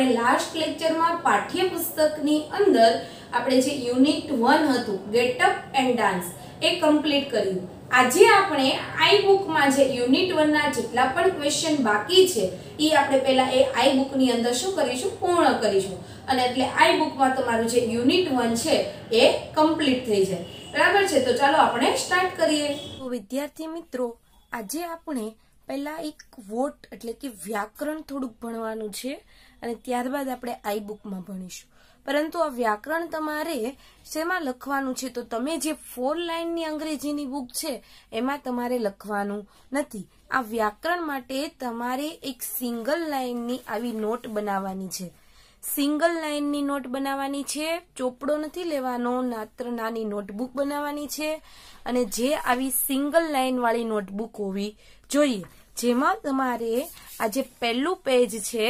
આપણે લાસ્ટ લેક્ચરમાં પાઠ્યપુસ્તકની અંદર આપણે જે યુનિટ વન હતું ગેટઅપ એન્ડ ડાન્સ એ કમ્પ્લીટ કર્યું આજે આપણે આઈ બુકમાં જે યુનિટ વનના જેટલા પણ ક્વેશ્ચન બાકી છે એ આપણે પહેલાં એ આઈ બુકની અંદર શું કરીશું પૂર્ણ કરીશું અને એટલે આઈ બુકમાં તમારું જે યુનિટ વન છે એ કમ્પ્લીટ થઈ જાય બરાબર છે તો ચાલો આપણે સ્ટાર્ટ કરીએ તો વિદ્યાર્થી મિત્રો આજે આપણે પહેલાં એક વોટ એટલે કે વ્યાકરણ થોડુંક ભણવાનું છે અને ત્યારબાદ આપણે આઈ બુકમાં ભણીશું પરંતુ આ વ્યાકરણ તમારે શેમાં લખવાનું છે તો તમે જે ફોર લાઇનની અંગ્રેજીની બુક છે એમાં તમારે લખવાનું નથી આ વ્યાકરણ માટે તમારે એક સિંગલ લાઇનની આવી નોટ બનાવવાની છે સિંગલ લાઇનની નોટ બનાવવાની છે ચોપડો નથી લેવાનો માત્ર નાની નોટબુક બનાવવાની છે અને જે આવી સિંગલ લાઇનવાળી નોટબુક હોવી જોઈએ જેમાં તમારે આ જે પહેલું પેજ છે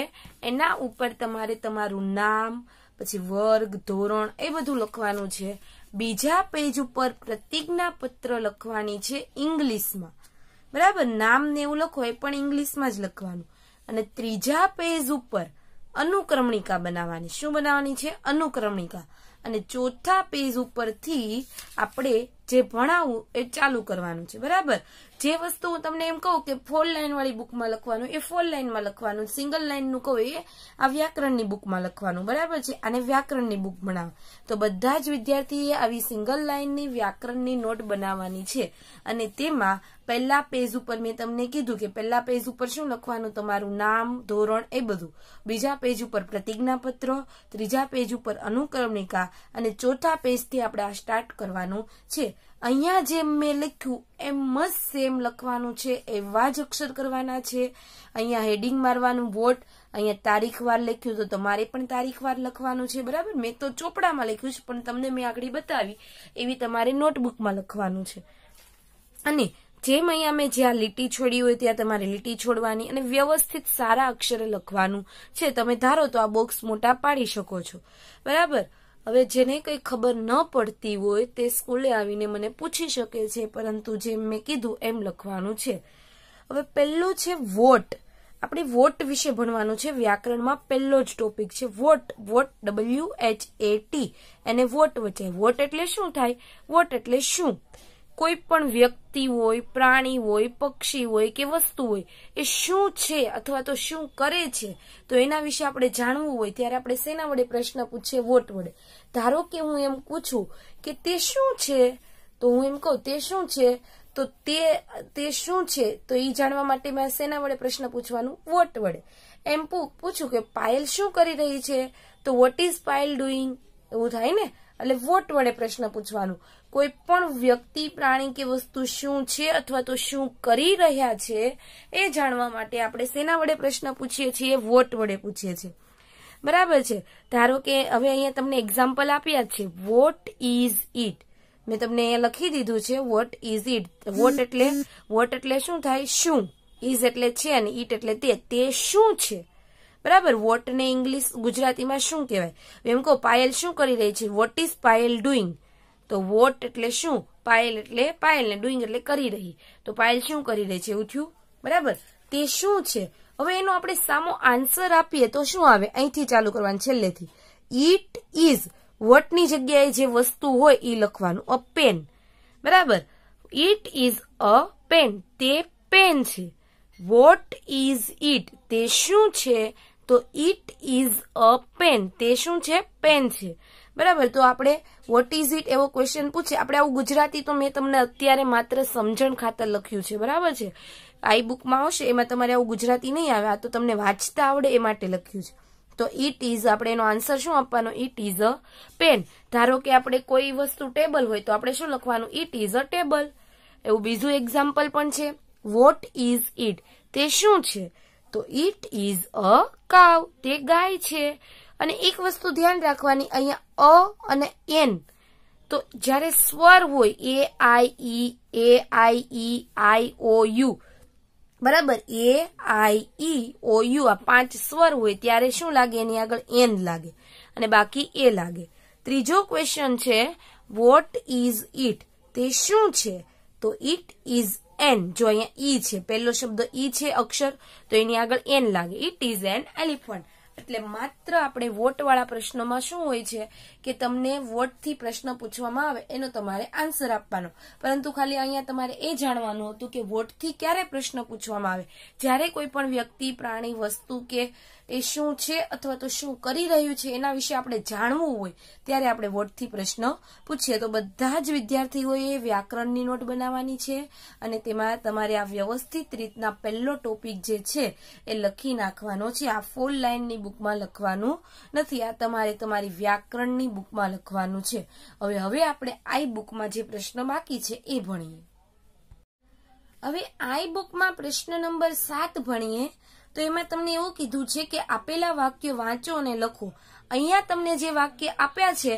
એના ઉપર તમારે તમારું નામ પછી વર્ગ ધોરણ એ બધું લખવાનું છે બીજા પેજ ઉપર પ્રતિજ્ઞાપત્ર લખવાની છે ઇંગ્લિશમાં બરાબર નામ ને એવું લખો એ પણ ઇંગ્લિશમાં જ લખવાનું અને ત્રીજા પેજ ઉપર અનુક્રમણિકા બનાવવાની શું બનાવવાની છે અનુક્રમણિકા અને ચોથા પેજ ઉપરથી આપણે જે ભણાવું એ ચાલુ કરવાનું છે બરાબર જે વસ્તુ હું તમને એમ કહું કે ફોર લાઈન વાળી બુકમાં લખવાનું એ ફોર લાઇનમાં લખવાનું સિંગલ લાઇનનું કહું એ આ વ્યાકરણની બુકમાં લખવાનું બરાબર છે અને વ્યાકરણની બુક બનાવ તો બધા જ વિદ્યાર્થીએ આવી સિંગલ લાઇનની વ્યાકરણની નોટ બનાવવાની છે અને તેમાં પહેલા પેજ ઉપર મેં તમને કીધું કે પહેલા પેજ ઉપર શું લખવાનું તમારું નામ ધોરણ એ બધું બીજા પેજ ઉપર પ્રતિજ્ઞાપત્ર ત્રીજા પેજ ઉપર અનુક્રમણિકા અને ચોથા પેજથી આપણે આ સ્ટાર્ટ કરવાનું છે અહીંયા જેમ મેં લખ્યું એમ જ સેમ લખવાનું છે એવા જ અક્ષર કરવાના છે અહીંયા હેડિંગ મારવાનું વોટ અહીંયા તારીખ વાર લખ્યું તો તમારે પણ તારીખ વાર લખવાનું છે બરાબર મેં તો ચોપડામાં લખ્યું છે પણ તમને મેં આગળ બતાવી એવી તમારે નોટબુકમાં લખવાનું છે અને જેમ અહીંયા મેં જ્યાં લીટી છોડી હોય ત્યાં તમારે લીટી છોડવાની અને વ્યવસ્થિત સારા અક્ષરે લખવાનું છે તમે ધારો તો આ બોક્સ મોટા પાડી શકો છો બરાબર હવે જેને કંઈ ખબર ન પડતી હોય તે સ્કૂલે આવીને મને પૂછી શકે છે પરંતુ જેમ મેં કીધું એમ લખવાનું છે હવે પહેલું છે વોટ આપણે વોટ વિશે ભણવાનું છે વ્યાકરણમાં પહેલો જ ટોપિક છે what what W H A T અને વોટ વચ્ચે વોટ એટલે શું થાય વોટ એટલે શું કોઈ પણ વ્યક્તિ હોય પ્રાણી હોય પક્ષી હોય કે વસ્તુ હોય એ શું છે અથવા તો શું કરે છે તો એના વિશે આપણે જાણવું હોય ત્યારે આપણે સેના વડે પ્રશ્ન પૂછીએ વોટ વડે ધારો કે હું એમ પૂછું કે તે શું છે તો હું એમ કહું તે શું છે તો તે તે શું છે તો એ જાણવા માટે મેં સેના વડે પ્રશ્ન પૂછવાનું વોટ વડે એમ પૂછું કે પાયલ શું કરી રહી છે તો વોટ ઇઝ પાયલ ડુઈંગ એવું થાય ને એટલે વોટ વડે પ્રશ્ન પૂછવાનો કોઈ પણ વ્યક્તિ પ્રાણી કે વસ્તુ શું છે અથવા તો શું કરી રહ્યા છે એ જાણવા માટે આપણે સેના વડે પ્રશ્ન પૂછીએ છીએ વોટ વડે પૂછીએ છીએ બરાબર છે ધારો કે હવે અહીંયા તમને એક્ઝામ્પલ આપ્યા છે વોટ ઇઝ ઇટ મેં તમને અહીંયા લખી દીધું છે વોટ ઇઝ ઇટ વોટ એટલે વોટ એટલે શું થાય શું ઇઝ એટલે છે અને ઇટ એટલે તે તે શું છે બરાબર વોટને ઇંગ્લિશ ગુજરાતીમાં શું કહેવાય એમ કહો પાયલ શું કરી રહી છે વોટ ઇઝ પાયલ ડુઈંગ તો વોટ એટલે શું પાયલ એટલે પાયલ ને ડુઈંગ એટલે કરી રહી તો પાયલ શું કરી રહી છે એવું બરાબર તે શું છે હવે એનો આપણે સામો આન્સર આપીએ તો શું આવે અહીંથી ચાલુ કરવાનું છેલ્લેથી ઇટ ઇઝ વોટની જગ્યાએ જે વસ્તુ હોય એ લખવાનું અ પેન બરાબર ઇટ ઇઝ અ પેન તે પેન છે વોટ ઇઝ ઇટ તે શું છે તો ઇટ ઇઝ અ પેન તે શું છે પેન છે બરાબર તો આપણે વોટ ઇઝ ઇટ એવો ક્વેશ્ચન પૂછે આપણે આવું ગુજરાતી તો મેં તમને અત્યારે માત્ર સમજણ ખાતર લખ્યું છે બરાબર છે આઈ બુકમાં આવશે એમાં તમારે આવું ગુજરાતી નહીં આવે આ તો તમને વાંચતા આવડે એ માટે લખ્યું છે તો ઇટ ઇઝ આપણે એનો આન્સર શું આપવાનો ઇટ ઇઝ અ પેન ધારો કે આપણે કોઈ વસ્તુ ટેબલ હોય તો આપણે શું લખવાનું ઇટ ઇઝ અ ટેબલ એવું બીજું એક્ઝામ્પલ પણ છે વોટ ઇઝ ઇટ તે શું છે તો ઇટ ઇઝ અ કાવ તે ગાય છે અને એક વસ્તુ ધ્યાન રાખવાની અહીંયા અ અને એન તો જ્યારે સ્વર હોય એ આઈ ઈ એ આઈ ઈ આઈ ઓ યુ બરાબર એ આઈ ઈ ઓ યુ આ પાંચ સ્વર હોય ત્યારે શું લાગે એની આગળ એન લાગે અને બાકી એ લાગે ત્રીજો ક્વેશ્ચન છે વોટ ઇઝ ઇટ તે શું છે તો ઇટ ઇઝ એન જો અહીંયા ઈ e છે પહેલો શબ્દ ઈ e છે અક્ષર તો એની આગળ એન લાગે ઇટ ઇઝ એન એલિફન્ટ એટલે માત્ર આપણે વોટવાળા પ્રશ્નોમાં શું હોય છે કે તમને વોટથી પ્રશ્ન પૂછવામાં આવે એનો તમારે આન્સર આપવાનો પરંતુ ખાલી અહીંયા તમારે એ જાણવાનું હતું કે વોટથી ક્યારે પ્રશ્ન પૂછવામાં આવે જ્યારે કોઈ પણ વ્યક્તિ પ્રાણી વસ્તુ કે એ શું છે અથવા તો શું કરી રહ્યું છે એના વિશે આપણે જાણવું હોય ત્યારે આપણે વોટથી પ્રશ્ન પૂછીએ તો બધા જ વિદ્યાર્થીઓએ વ્યાકરણની નોટ બનાવવાની છે અને તેમાં તમારે આ વ્યવસ્થિત રીતના પહેલો ટોપિક જે છે એ લખી નાખવાનો છે આ ફોલ લાઇનની બુક બુકમાં લખવાનું નથી આ તમારે તમારી વ્યાકરણની બુકમાં લખવાનું છે હવે હવે આપણે આઈ બુકમાં જે પ્રશ્ન બાકી છે એ ભણીએ હવે આઈ બુકમાં પ્રશ્ન નંબર સાત ભણીએ તો એમાં તમને એવું કીધું છે કે આપેલા વાક્ય વાંચો અને લખો અહીંયા તમને જે વાક્ય આપ્યા છે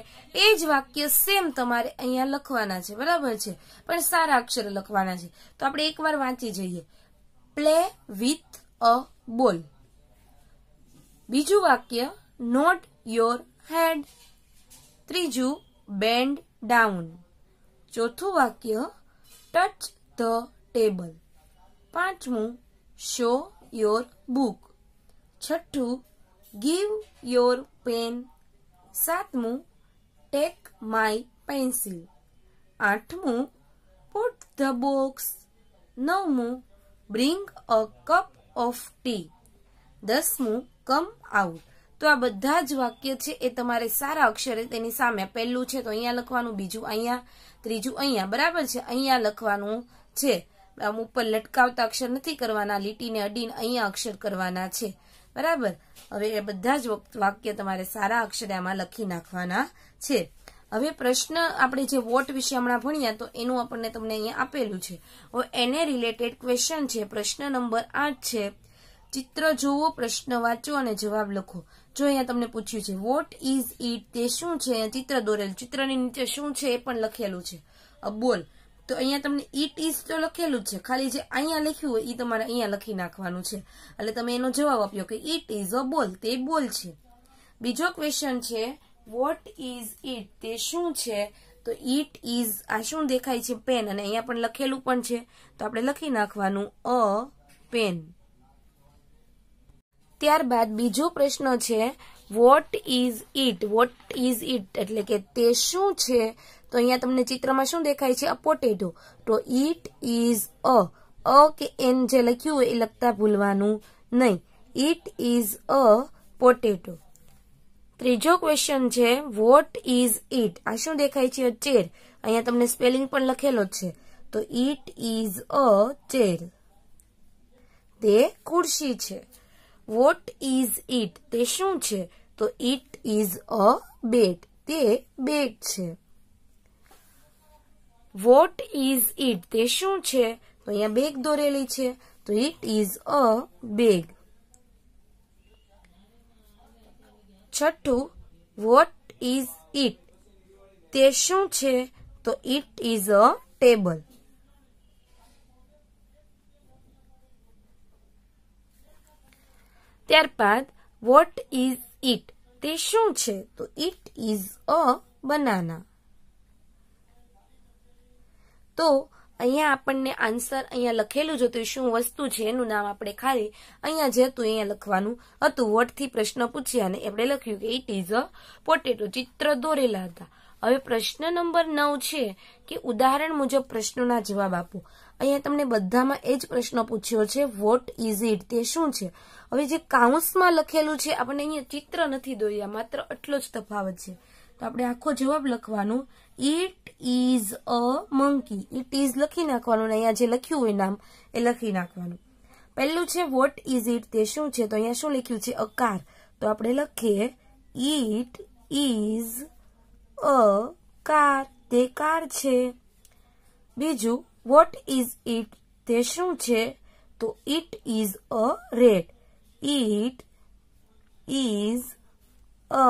એ જ વાક્ય સેમ તમારે અહીંયા લખવાના છે બરાબર છે પણ સારા અક્ષરે લખવાના છે તો આપણે એકવાર વાંચી જઈએ પ્લે વિથ અ બોલ बीजु वक्य नोट योर हेड तीजु बेन्ड डाउन चौथु वाक्य टच द टेबल पांचमू शो योर बुक छठू गीव योर पेन सातमू टेक मै पेन्सिल आठमु पुट द बॉक्स नवमू bring a cup of tea दसमु કમ આઉટ તો આ બધા જ વાક્ય છે એ તમારે સારા અક્ષરે તેની સામે પહેલું છે તો અહીંયા લખવાનું બીજું અહીંયા ત્રીજું અહીંયા બરાબર છે અહીંયા લખવાનું છે આમ ઉપર લટકાવતા અક્ષર નથી કરવાના લીટીને અડીને અહીંયા અક્ષર કરવાના છે બરાબર હવે એ બધા જ વાક્ય તમારે સારા અક્ષરે આમાં લખી નાખવાના છે હવે પ્રશ્ન આપણે જે વોટ વિશે હમણાં ભણ્યા તો એનું આપણને તમને અહીંયા આપેલું છે હવે એને રિલેટેડ ક્વેશ્ચન છે પ્રશ્ન નંબર આઠ છે ચિત્ર જોવો પ્રશ્ન વાંચો અને જવાબ લખો જો અહીંયા તમને પૂછ્યું છે વોટ ઇઝ ઇટ તે શું છે ચિત્ર દોરેલું ચિત્રની નીચે શું છે એ પણ લખેલું છે બોલ તો અહીંયા તમને ઇટ ઇઝ તો લખેલું જ છે ખાલી જે અહીંયા લખ્યું હોય એ તમારે અહીંયા લખી નાખવાનું છે એટલે તમે એનો જવાબ આપ્યો કે ઇટ ઇઝ અ બોલ તે બોલ છે બીજો ક્વેશ્ચન છે વોટ ઇઝ ઇટ તે શું છે તો ઇટ ઇઝ આ શું દેખાય છે પેન અને અહીંયા પણ લખેલું પણ છે તો આપણે લખી નાખવાનું અ પેન ત્યારબાદ બીજો પ્રશ્ન છે what is it what is it એટલે કે તે શું છે તો અહીંયા તમને ચિત્રમાં શું દેખાય છે અ પોટેટો તો ઇટ ઇઝ અ અ કે એન જે લખ્યું હોય એ લખતા ભૂલવાનું નહીં ઇટ ઇઝ અ પોટેટો ત્રીજો ક્વેશ્ચન છે વોટ ઇઝ ઇટ આ શું દેખાય છે અ ચેર અહીંયા તમને સ્પેલિંગ પણ લખેલો છે તો ઇટ ઇઝ અ ચેર તે ખુરશી છે વોટ ઇઝ ઇટ તે શું છે તો ઇટ ઇઝ અ બેટ તે બેગ છે વોટ ઇઝ ઇટ તે શું છે તો અહીંયા બેગ દોરેલી છે તો ઇટ ઇઝ અ બેગ છઠ્ઠું વોટ ઇઝ ઇટ તે શું છે તો ઇટ ઇઝ અ ટેબલ ત્યારબાદ વોટ ઇઝ ઇટ તે શું છે તો ઇટ ઇઝ અ બનાના તો અહીંયા આપણને આન્સર અહીંયા લખેલું જ હતું શું વસ્તુ છે એનું નામ આપણે ખાલી અહીંયા જે હતું અહીંયા લખવાનું હતું વોટથી પ્રશ્ન પૂછ્યા અને એમણે લખ્યું કે ઇટ ઇઝ અ પોટેટો ચિત્ર દોરેલા હતા હવે પ્રશ્ન નંબર નવ છે કે ઉદાહરણ મુજબ પ્રશ્નોના જવાબ આપો અહીંયા તમને બધામાં એ જ પ્રશ્ન પૂછ્યો છે વોટ ઇઝ ઇટ તે શું છે હવે જે કાઉન્સમાં લખેલું છે આપણે અહીંયા ચિત્ર નથી દોર્યા માત્ર એટલો જ તફાવત છે તો આપણે આખો જવાબ લખવાનો it is a monkey it is લખી નાખવાનું અને અહીંયા જે લખ્યું હોય નામ એ લખી નાખવાનું પહેલું છે વોટ ઇઝ ઇટ તે શું છે તો અહીંયા શું લખ્યું છે અ કાર તો આપણે લખીએ ઇટ ઇઝ અ કાર તે કાર છે બીજું વોટ ઇઝ ઇટ તે શું છે તો it is a rat it is a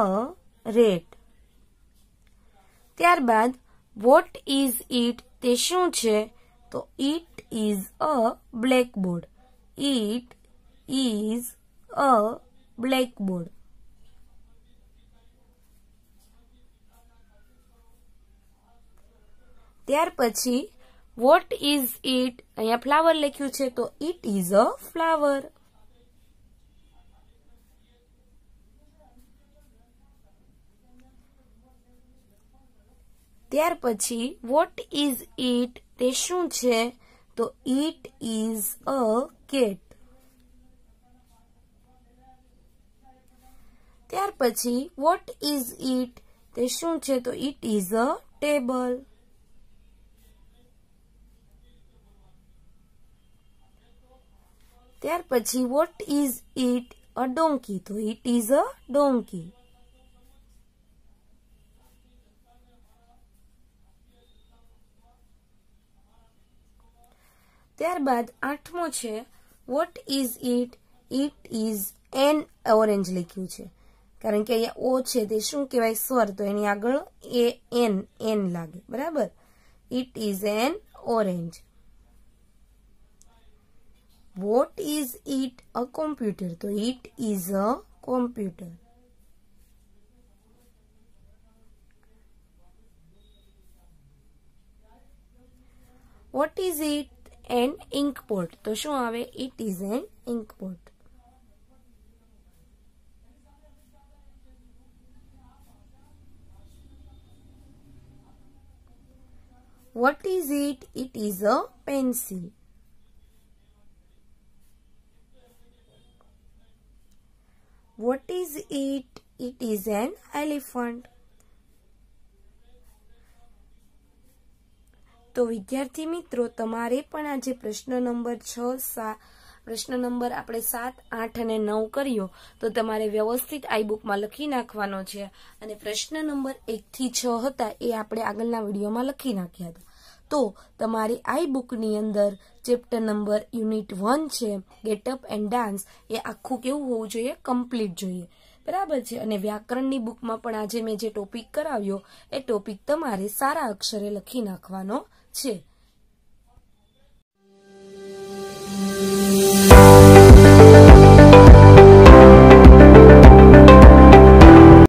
rat ત્યારબાદ વોટ ઇઝ ઇટ તે શું છે તો it is a blackboard it is a blackboard ત્યાર પછી વોટ ઇઝ ઇટ અહીંયા ફ્લાવર લખ્યું છે તો ઇટ ઇઝ અ ફ્લાવર ત્યાર પછી વોટ ઇઝ ઇટ તે શું છે તો ઇટ ઇઝ અ કેટ ત્યાર પછી વોટ ઇઝ ઇટ તે શું છે તો ઇટ ઇઝ અ ટેબલ ત્યાર પછી what is it a donkey તો ઇટ ઇઝ અ ડોંકી ત્યારબાદ આઠમો છે what is it it is an orange લખ્યું છે કારણ કે અહીંયા ઓ છે તે શું કહેવાય સ્વર તો એની આગળ એ એન એન લાગે બરાબર it is an orange what is it a computer so it is a computer what is it an inkpot to show આવે it is an inkpot what is it it is a pencil What is it? It is an elephant. તો વિદ્યાર્થી મિત્રો તમારે પણ આજે પ્રશ્ન number છ સા પ્રશ્ન નંબર આપણે સાત આઠ અને નવ કર્યો તો તમારે વ્યવસ્થિત આઈ બુકમાં લખી નાખવાનો છે અને પ્રશ્ન નંબર એકથી છ હતા એ આપણે આગળના વિડીયોમાં લખી નાખ્યા હતા તો તમારી આઈ બુકની અંદર ચેપ્ટર નંબર યુનિટ વન છે ગેટઅપ એન્ડ ડાન્સ એ આખું કેવું હોવું જોઈએ કમ્પ્લીટ જોઈએ બરાબર છે અને વ્યાકરણની બુકમાં પણ આજે મેં જે ટોપિક કરાવ્યો એ ટોપિક તમારે સારા અક્ષરે લખી નાખવાનો છે